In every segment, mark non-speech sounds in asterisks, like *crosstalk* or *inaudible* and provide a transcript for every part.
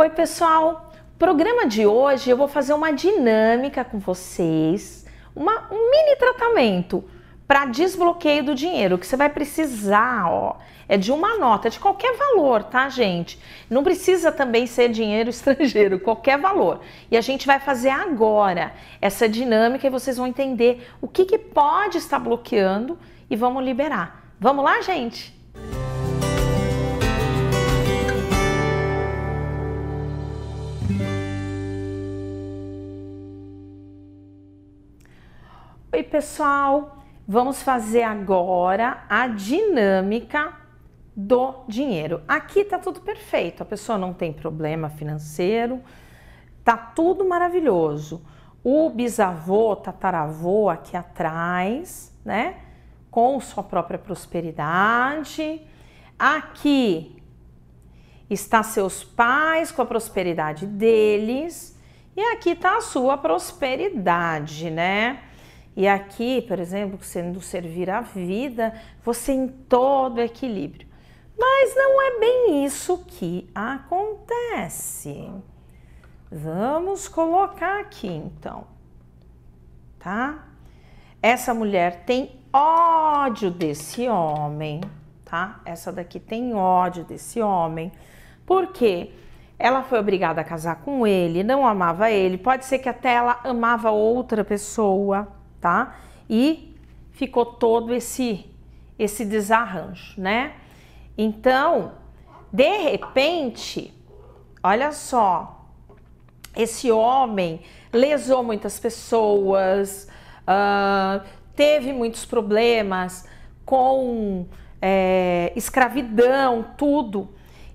Oi, pessoal! Programa de hoje eu vou fazer uma dinâmica com vocês, uma, um mini tratamento para desbloqueio do dinheiro. O que você vai precisar, ó, é de uma nota, de qualquer valor, tá, gente? Não precisa também ser dinheiro *laughs* estrangeiro, qualquer valor. E a gente vai fazer agora essa dinâmica e vocês vão entender o que, que pode estar bloqueando e vamos liberar. Vamos lá, gente? pessoal? Vamos fazer agora a dinâmica do dinheiro. Aqui tá tudo perfeito, a pessoa não tem problema financeiro, tá tudo maravilhoso. O bisavô, tataravô aqui atrás, né? Com sua própria prosperidade. Aqui está seus pais com a prosperidade deles. E aqui está a sua prosperidade, né? E aqui, por exemplo, sendo servir a vida, você em todo equilíbrio. Mas não é bem isso que acontece. Vamos colocar aqui então, tá? Essa mulher tem ódio desse homem, tá? Essa daqui tem ódio desse homem, porque ela foi obrigada a casar com ele, não amava ele, pode ser que até ela amava outra pessoa tá? E ficou todo esse esse desarranjo, né? Então, de repente, olha só, esse homem lesou muitas pessoas, uh, teve muitos problemas com é, escravidão, tudo.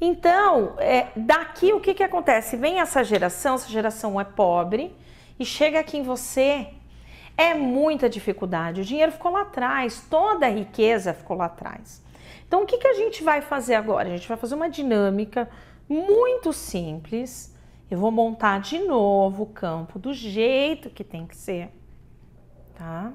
Então, é, daqui o que, que acontece? Vem essa geração, essa geração é pobre, e chega aqui em você é muita dificuldade. O dinheiro ficou lá atrás, toda a riqueza ficou lá atrás. Então, o que, que a gente vai fazer agora? A gente vai fazer uma dinâmica muito simples. Eu vou montar de novo o campo do jeito que tem que ser, tá?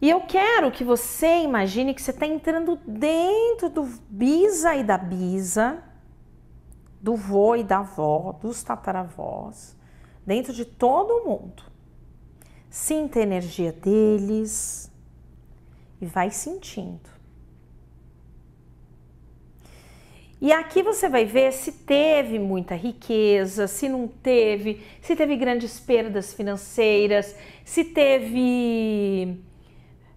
E eu quero que você imagine que você está entrando dentro do bisa e da bisa, do vô e da avó, dos tataravós, dentro de todo mundo. Sinta a energia deles e vai sentindo. E aqui você vai ver se teve muita riqueza, se não teve, se teve grandes perdas financeiras, se teve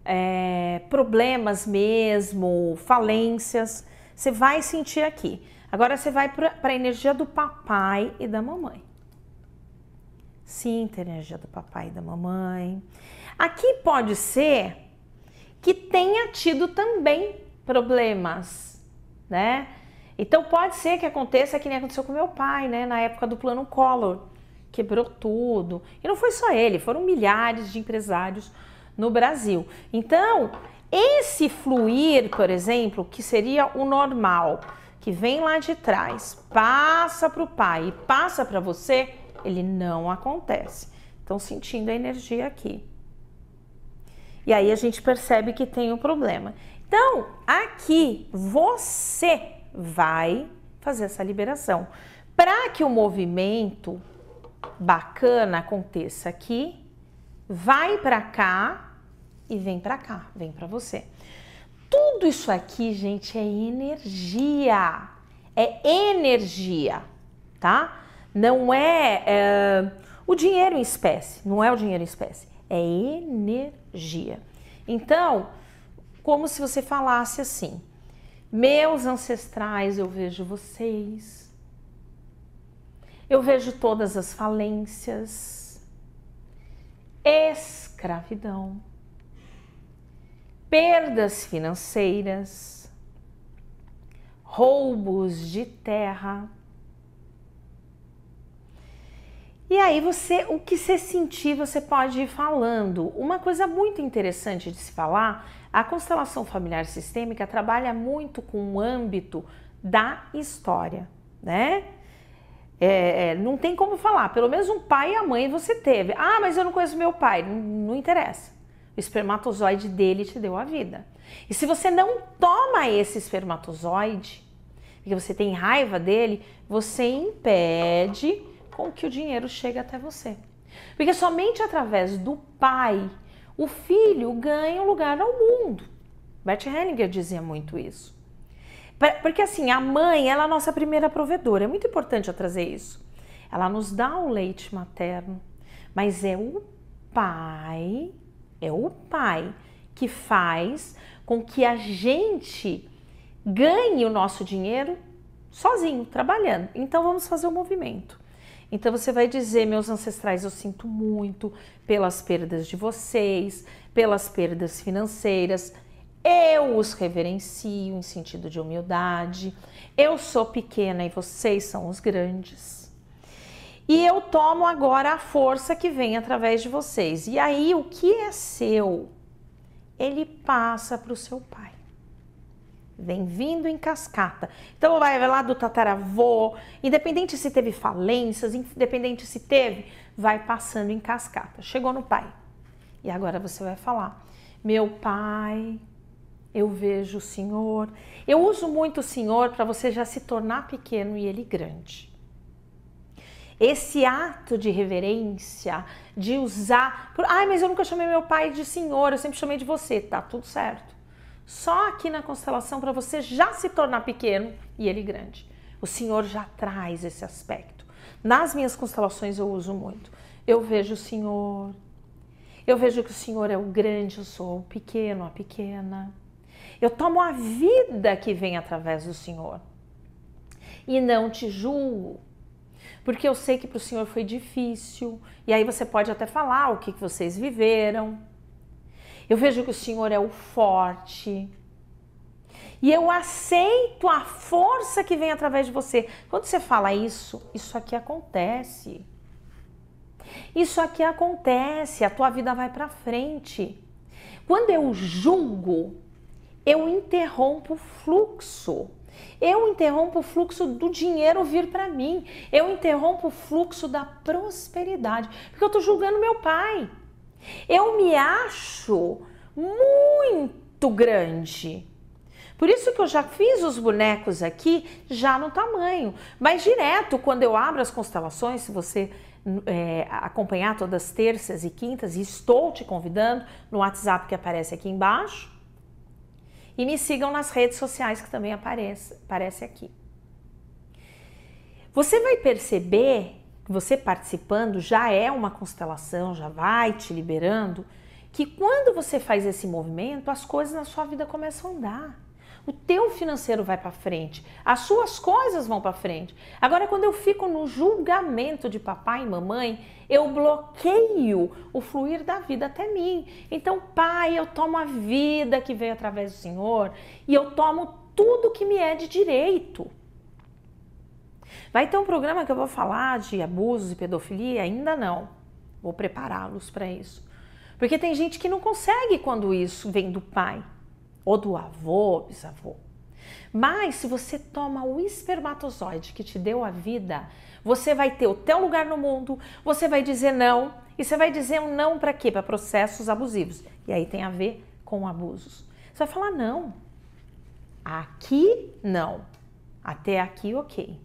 é, problemas mesmo, falências. Você vai sentir aqui. Agora você vai para a energia do papai e da mamãe sim, a energia do papai e da mamãe. Aqui pode ser que tenha tido também problemas, né? Então pode ser que aconteça que nem aconteceu com meu pai, né? Na época do plano Collor, quebrou tudo. E não foi só ele, foram milhares de empresários no Brasil. Então, esse fluir, por exemplo, que seria o normal, que vem lá de trás, passa para o pai e passa para você, ele não acontece. Então, sentindo a energia aqui. E aí a gente percebe que tem um problema. Então, aqui você vai fazer essa liberação. Para que o movimento bacana aconteça aqui, vai para cá e vem para cá, vem para você. Tudo isso aqui, gente, é energia. É energia, tá? não é, é o dinheiro em espécie, não é o dinheiro em espécie, é energia. Então, como se você falasse assim: Meus ancestrais, eu vejo vocês. Eu vejo todas as falências. Escravidão. Perdas financeiras. Roubos de terra e aí você, o que você sentir, você pode ir falando. Uma coisa muito interessante de se falar, a constelação familiar sistêmica trabalha muito com o âmbito da história, né? É, é, não tem como falar, pelo menos um pai e a mãe você teve. Ah, mas eu não conheço meu pai. Não, não interessa. O espermatozoide dele te deu a vida. E se você não toma esse espermatozoide, porque você tem raiva dele, você impede com que o dinheiro chegue até você. Porque somente através do pai o filho ganha um lugar ao mundo. Bert Hellinger dizia muito isso. Porque assim, a mãe, ela é a nossa primeira provedora. É muito importante eu trazer isso. Ela nos dá o leite materno, mas é o pai, é o pai que faz com que a gente ganhe o nosso dinheiro sozinho, trabalhando. Então vamos fazer o um movimento. Então você vai dizer, meus ancestrais, eu sinto muito pelas perdas de vocês, pelas perdas financeiras. Eu os reverencio em sentido de humildade. Eu sou pequena e vocês são os grandes. E eu tomo agora a força que vem através de vocês. E aí o que é seu, ele passa para o seu pai. Vem vindo em cascata. Então vai lá do tataravô, independente se teve falências, independente se teve, vai passando em cascata. Chegou no pai. E agora você vai falar: "Meu pai, eu vejo o Senhor". Eu uso muito o Senhor para você já se tornar pequeno e ele grande. Esse ato de reverência, de usar, ai, mas eu nunca chamei meu pai de Senhor, eu sempre chamei de você, tá tudo certo só aqui na constelação para você já se tornar pequeno e ele grande. O Senhor já traz esse aspecto. Nas minhas constelações eu uso muito. Eu vejo o Senhor. Eu vejo que o Senhor é o grande, eu sou o pequeno, a pequena. Eu tomo a vida que vem através do Senhor. E não te julgo, porque eu sei que para o Senhor foi difícil. E aí você pode até falar o que vocês viveram, eu vejo que o Senhor é o forte. E eu aceito a força que vem através de você. Quando você fala isso, isso aqui acontece. Isso aqui acontece, a tua vida vai para frente. Quando eu julgo, eu interrompo o fluxo. Eu interrompo o fluxo do dinheiro vir para mim. Eu interrompo o fluxo da prosperidade, porque eu estou julgando meu pai. Eu me acho muito grande. Por isso que eu já fiz os bonecos aqui já no tamanho, mas direto quando eu abro as constelações, se você é, acompanhar todas as terças e quintas, e estou te convidando no WhatsApp que aparece aqui embaixo, e me sigam nas redes sociais que também aparece, aparece aqui. Você vai perceber você participando já é uma constelação, já vai te liberando, que quando você faz esse movimento, as coisas na sua vida começam a andar. O teu financeiro vai para frente, as suas coisas vão para frente. Agora, quando eu fico no julgamento de papai e mamãe, eu bloqueio o fluir da vida até mim. Então, pai, eu tomo a vida que veio através do Senhor e eu tomo tudo que me é de direito. Vai ter um programa que eu vou falar de abusos e pedofilia? Ainda não. Vou prepará-los para isso. Porque tem gente que não consegue quando isso vem do pai ou do avô, bisavô. Mas se você toma o espermatozoide que te deu a vida, você vai ter o teu lugar no mundo, você vai dizer não, e você vai dizer um não para quê? Para processos abusivos. E aí tem a ver com abusos. Você vai falar não. Aqui não. Até aqui OK.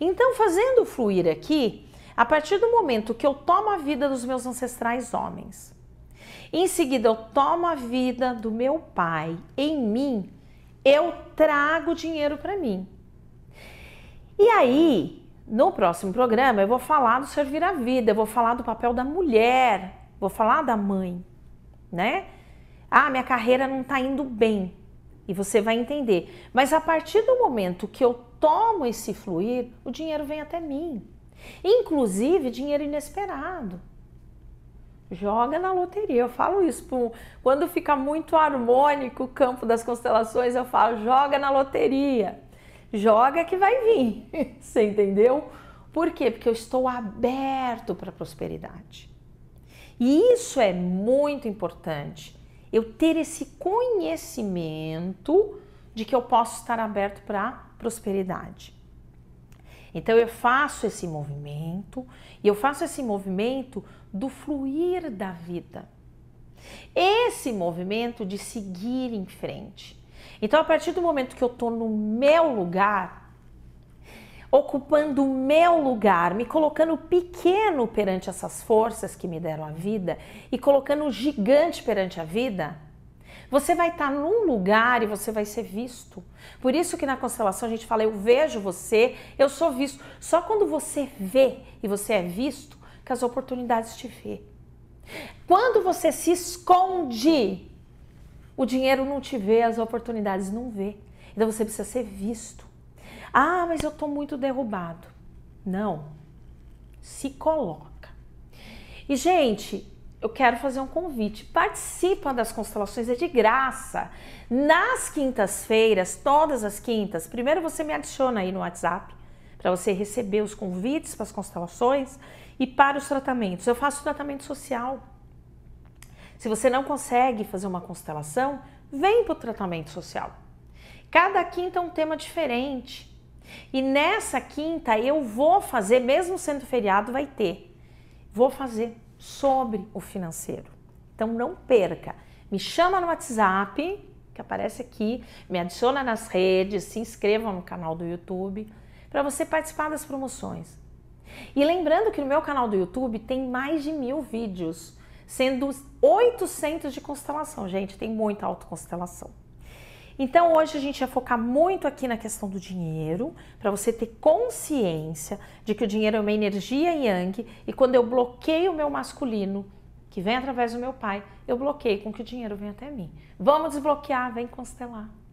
Então, fazendo fluir aqui, a partir do momento que eu tomo a vida dos meus ancestrais homens, em seguida eu tomo a vida do meu pai em mim, eu trago dinheiro para mim. E aí, no próximo programa, eu vou falar do servir a vida, eu vou falar do papel da mulher, vou falar da mãe, né? Ah, minha carreira não está indo bem. E você vai entender. Mas a partir do momento que eu tomo esse fluir, o dinheiro vem até mim. Inclusive dinheiro inesperado. Joga na loteria. Eu falo isso. Pro... Quando fica muito harmônico o campo das constelações, eu falo: joga na loteria. Joga que vai vir. *laughs* Você entendeu? Por quê? Porque eu estou aberto para prosperidade. E isso é muito importante. Eu ter esse conhecimento de que eu posso estar aberto para prosperidade. Então eu faço esse movimento e eu faço esse movimento do fluir da vida. Esse movimento de seguir em frente. Então, a partir do momento que eu estou no meu lugar, ocupando o meu lugar, me colocando pequeno perante essas forças que me deram a vida e colocando gigante perante a vida, você vai estar num lugar e você vai ser visto. Por isso que na constelação a gente fala, eu vejo você, eu sou visto. Só quando você vê e você é visto, que as oportunidades te vê. Quando você se esconde, o dinheiro não te vê, as oportunidades não vê. Então você precisa ser visto. Ah, mas eu estou muito derrubado. Não. Se coloca. E, gente, eu quero fazer um convite. Participa das constelações, é de graça. Nas quintas-feiras, todas as quintas, primeiro você me adiciona aí no WhatsApp para você receber os convites para as constelações e para os tratamentos. Eu faço tratamento social. Se você não consegue fazer uma constelação, vem para o tratamento social. Cada quinta é um tema diferente. E nessa quinta eu vou fazer, mesmo sendo feriado, vai ter. Vou fazer sobre o financeiro. Então não perca. Me chama no WhatsApp, que aparece aqui, me adiciona nas redes, se inscreva no canal do YouTube para você participar das promoções. E lembrando que no meu canal do YouTube tem mais de mil vídeos, sendo 800 de constelação. Gente, tem muita autoconstelação. Então hoje a gente vai focar muito aqui na questão do dinheiro, para você ter consciência de que o dinheiro é uma energia yang e quando eu bloqueio o meu masculino, que vem através do meu pai, eu bloqueio com que o dinheiro venha até mim. Vamos desbloquear, vem constelar.